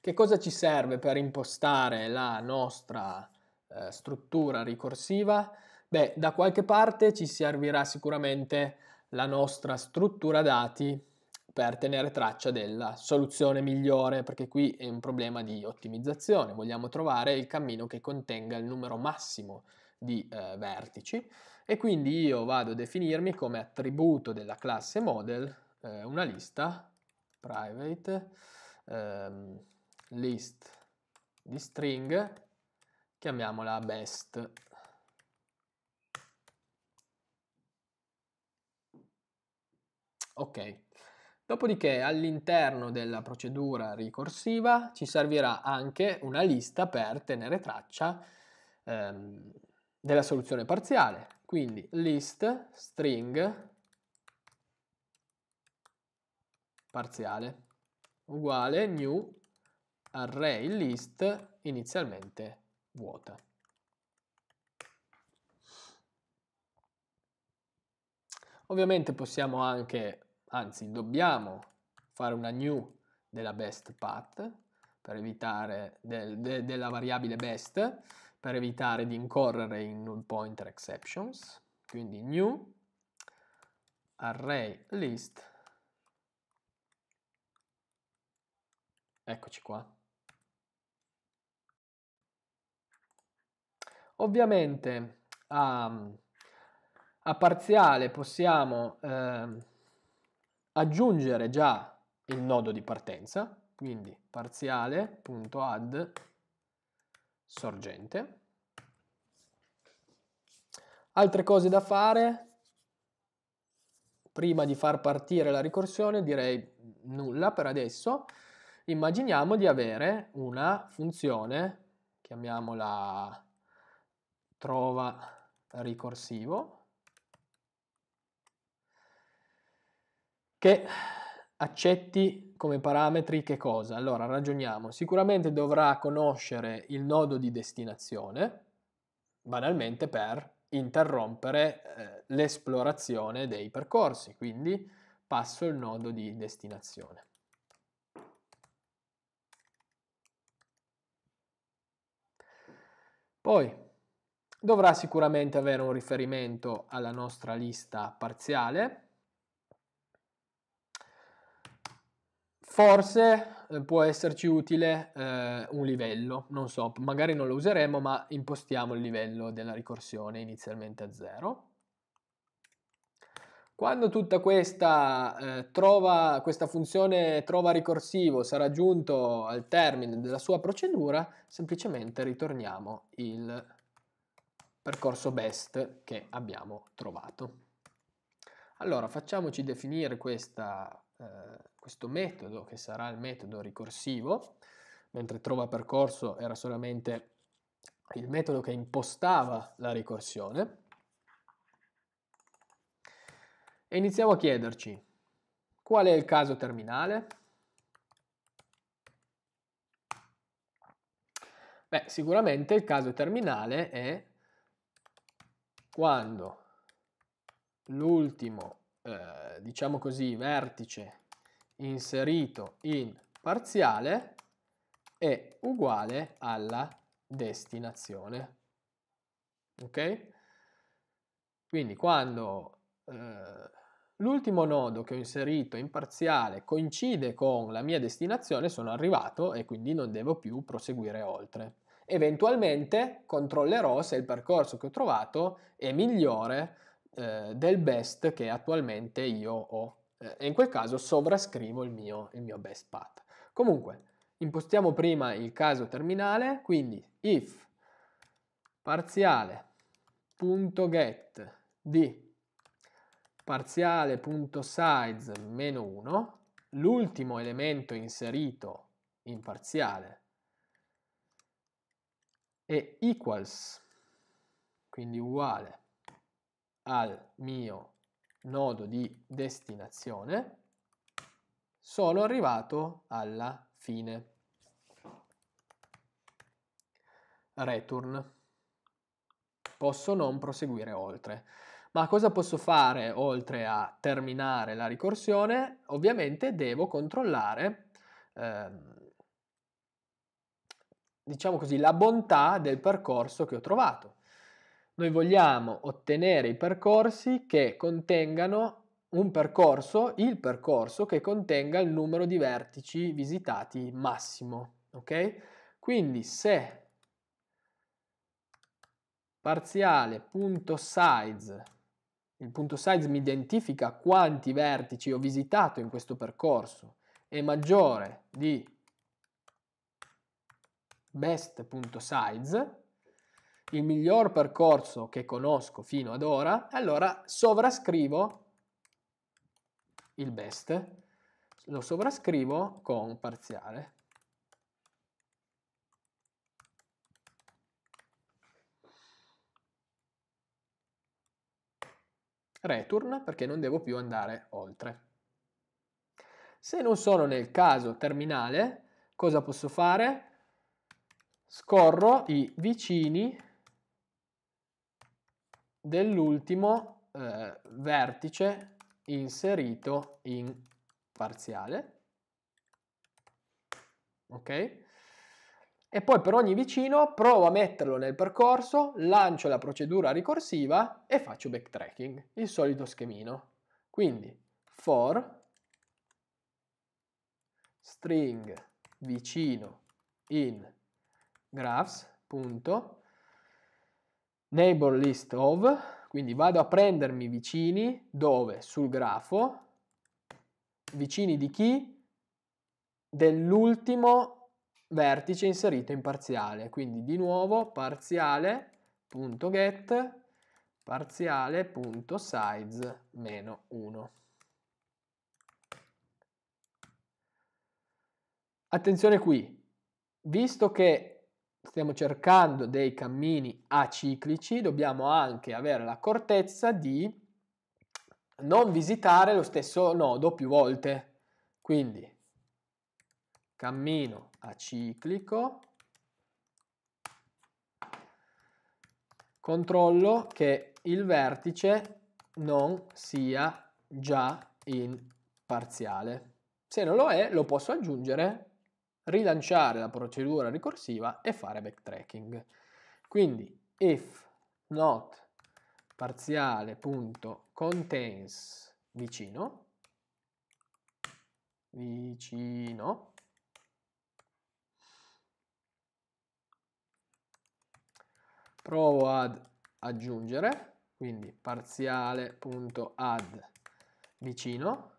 [SPEAKER 1] che cosa ci serve per impostare la nostra eh, struttura ricorsiva? Beh, da qualche parte ci servirà sicuramente la nostra struttura dati per tenere traccia della soluzione migliore, perché qui è un problema di ottimizzazione, vogliamo trovare il cammino che contenga il numero massimo di eh, vertici e quindi io vado a definirmi come attributo della classe model eh, una lista private ehm, list di string, chiamiamola best ok Dopodiché all'interno della procedura ricorsiva ci servirà anche una lista per tenere traccia ehm, della soluzione parziale. Quindi list string parziale uguale new array list inizialmente vuota. Ovviamente possiamo anche anzi dobbiamo fare una new della best path per evitare del, de, della variabile best per evitare di incorrere in null pointer exceptions quindi new array list eccoci qua ovviamente a, a parziale possiamo eh, aggiungere già il nodo di partenza, quindi parziale.add sorgente. Altre cose da fare, prima di far partire la ricorsione direi nulla per adesso, immaginiamo di avere una funzione, chiamiamola trova ricorsivo, che accetti come parametri che cosa? Allora ragioniamo, sicuramente dovrà conoscere il nodo di destinazione, banalmente per interrompere eh, l'esplorazione dei percorsi, quindi passo il nodo di destinazione. Poi dovrà sicuramente avere un riferimento alla nostra lista parziale, Forse eh, può esserci utile eh, un livello, non so, magari non lo useremo, ma impostiamo il livello della ricorsione inizialmente a 0. Quando tutta questa, eh, trova, questa funzione trova ricorsivo sarà giunto al termine della sua procedura, semplicemente ritorniamo il percorso best che abbiamo trovato. Allora facciamoci definire questa eh, questo metodo, che sarà il metodo ricorsivo, mentre trova percorso era solamente il metodo che impostava la ricorsione. E iniziamo a chiederci qual è il caso terminale? Beh, sicuramente il caso terminale è quando l'ultimo, eh, diciamo così, vertice inserito in parziale è uguale alla destinazione. Ok? Quindi quando eh, l'ultimo nodo che ho inserito in parziale coincide con la mia destinazione, sono arrivato e quindi non devo più proseguire oltre. Eventualmente controllerò se il percorso che ho trovato è migliore eh, del best che attualmente io ho eh, e in quel caso sovrascrivo il mio, il mio best path. Comunque, impostiamo prima il caso terminale, quindi if parziale.get di parziale.size meno 1, l'ultimo elemento inserito in parziale è equals, quindi uguale al mio nodo di destinazione, sono arrivato alla fine. Return. Posso non proseguire oltre. Ma cosa posso fare oltre a terminare la ricorsione? Ovviamente devo controllare, ehm, diciamo così, la bontà del percorso che ho trovato. Noi vogliamo ottenere i percorsi che contengano un percorso, il percorso che contenga il numero di vertici visitati massimo, ok? Quindi se parziale.size, il punto size mi identifica quanti vertici ho visitato in questo percorso, è maggiore di best.size, il miglior percorso che conosco fino ad ora, allora sovrascrivo il best, lo sovrascrivo con parziale. Return perché non devo più andare oltre. Se non sono nel caso terminale, cosa posso fare? Scorro i vicini dell'ultimo eh, vertice inserito in parziale. Ok? E poi per ogni vicino provo a metterlo nel percorso, lancio la procedura ricorsiva e faccio backtracking, il solito schemino. Quindi for string vicino in graphs.com neighbor list of, quindi vado a prendermi vicini, dove? Sul grafo, vicini di chi? Dell'ultimo vertice inserito in parziale, quindi di nuovo parziale.get parziale.size meno 1. Attenzione qui, visto che stiamo cercando dei cammini aciclici, dobbiamo anche avere l'accortezza di non visitare lo stesso nodo più volte. Quindi cammino aciclico, controllo che il vertice non sia già in parziale. Se non lo è, lo posso aggiungere rilanciare la procedura ricorsiva e fare backtracking. Quindi if not parziale.contains vicino vicino provo ad aggiungere quindi parziale.add vicino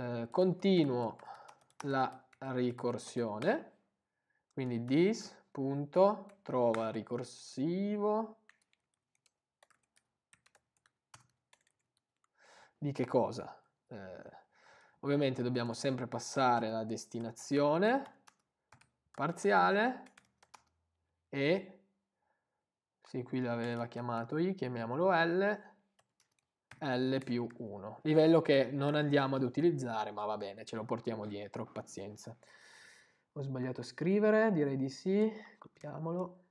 [SPEAKER 1] Eh, continuo la ricorsione, quindi dis.trova ricorsivo di che cosa? Eh, ovviamente dobbiamo sempre passare la destinazione parziale e sì, qui l'aveva chiamato i, chiamiamolo L, l più 1, livello che non andiamo ad utilizzare, ma va bene, ce lo portiamo dietro, pazienza. Ho sbagliato a scrivere, direi di sì, copiamolo.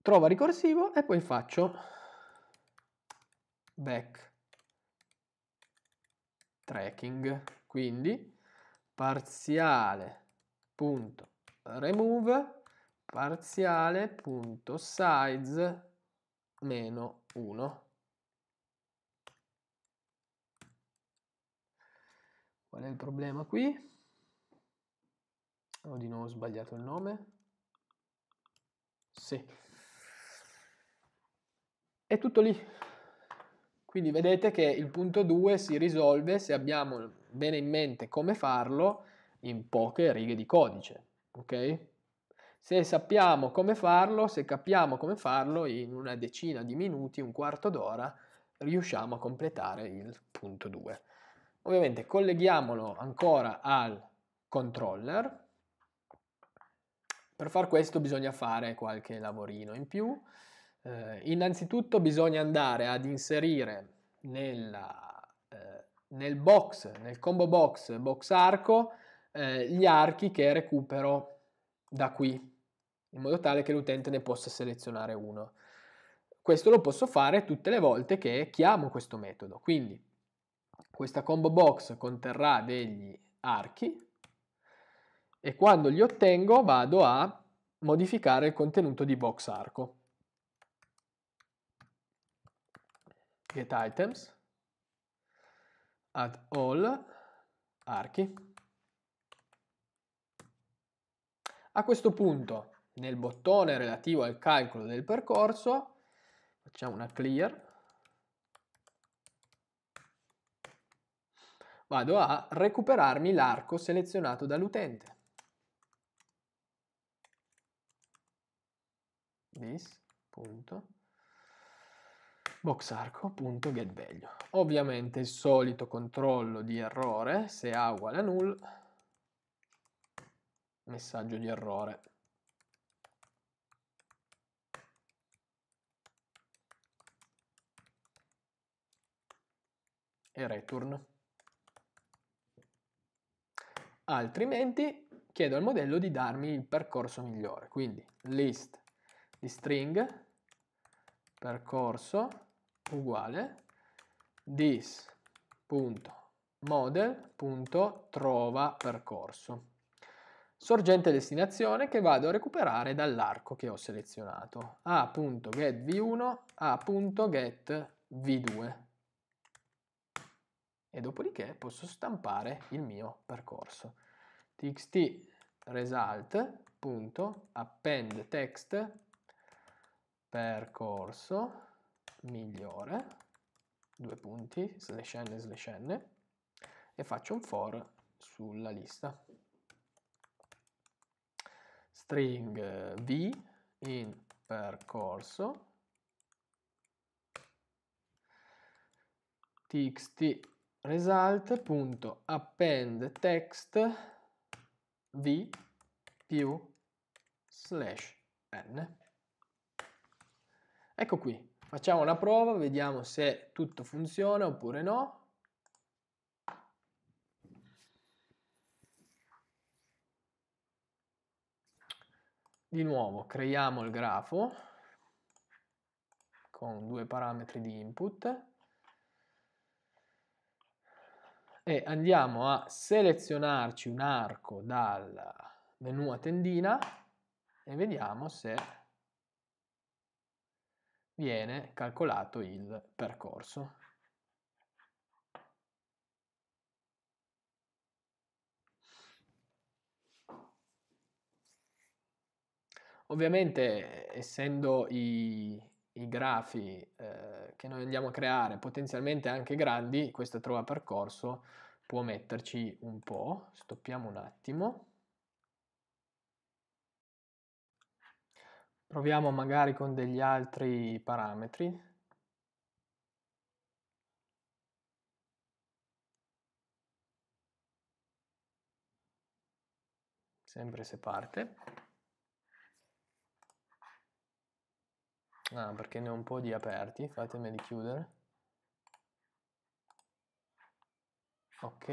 [SPEAKER 1] Trova ricorsivo e poi faccio back tracking, quindi parziale punto remove parziale punto size meno 1 qual è il problema qui ho di nuovo sbagliato il nome sì è tutto lì quindi vedete che il punto 2 si risolve se abbiamo bene in mente come farlo in poche righe di codice, ok? Se sappiamo come farlo, se capiamo come farlo, in una decina di minuti, un quarto d'ora, riusciamo a completare il punto 2. Ovviamente colleghiamolo ancora al controller. Per far questo bisogna fare qualche lavorino in più. Eh, innanzitutto bisogna andare ad inserire nella, eh, nel box, nel combo box, box arco, eh, gli archi che recupero da qui, in modo tale che l'utente ne possa selezionare uno. Questo lo posso fare tutte le volte che chiamo questo metodo. Quindi questa combo box conterrà degli archi e quando li ottengo vado a modificare il contenuto di box arco. Get items at all archi A questo punto, nel bottone relativo al calcolo del percorso, facciamo una clear, vado a recuperarmi l'arco selezionato dall'utente. This, punto, boxarco.getValue. Ovviamente il solito controllo di errore, se A uguale a null, messaggio di errore. E return. Altrimenti chiedo al modello di darmi il percorso migliore, quindi list di string percorso uguale this.model.trova percorso sorgente destinazione che vado a recuperare dall'arco che ho selezionato a.getv1 a.getv2 e dopodiché posso stampare il mio percorso txt result.append text percorso migliore due punti slash n slash n e faccio un for sulla lista string eh, v in percorso txt result.append text v più slash n ecco qui facciamo la prova vediamo se tutto funziona oppure no Di nuovo creiamo il grafo con due parametri di input e andiamo a selezionarci un arco dal menu a tendina e vediamo se viene calcolato il percorso. Ovviamente, essendo i, i grafi eh, che noi andiamo a creare potenzialmente anche grandi, questa trova percorso può metterci un po'. Stoppiamo un attimo. Proviamo magari con degli altri parametri. Sempre se parte. Ah, perché ne ho un po' di aperti, fatemeli chiudere. Ok,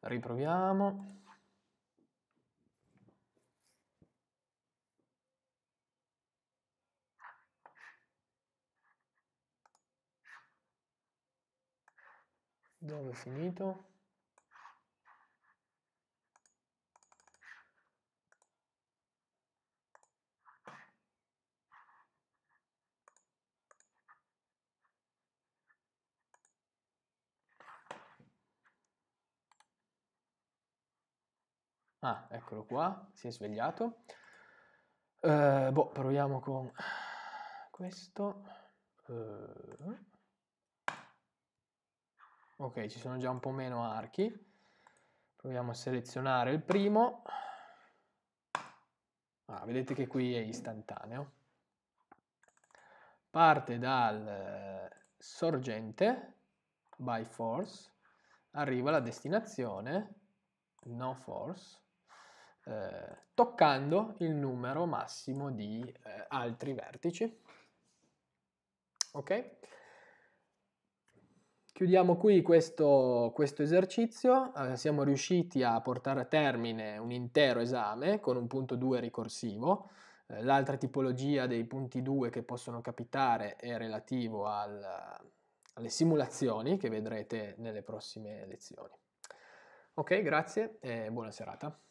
[SPEAKER 1] riproviamo. Dove è finito? Ah, eccolo qua, si è svegliato. Uh, boh, proviamo con questo. Uh. Ok, ci sono già un po' meno archi. Proviamo a selezionare il primo. Ah, vedete che qui è istantaneo. Parte dal eh, sorgente, by force, arriva alla destinazione, no force, eh, toccando il numero massimo di eh, altri vertici. Ok? Chiudiamo qui questo, questo esercizio, eh, siamo riusciti a portare a termine un intero esame con un punto 2 ricorsivo, eh, l'altra tipologia dei punti 2 che possono capitare è relativo al, alle simulazioni che vedrete nelle prossime lezioni. Ok, grazie e buona serata.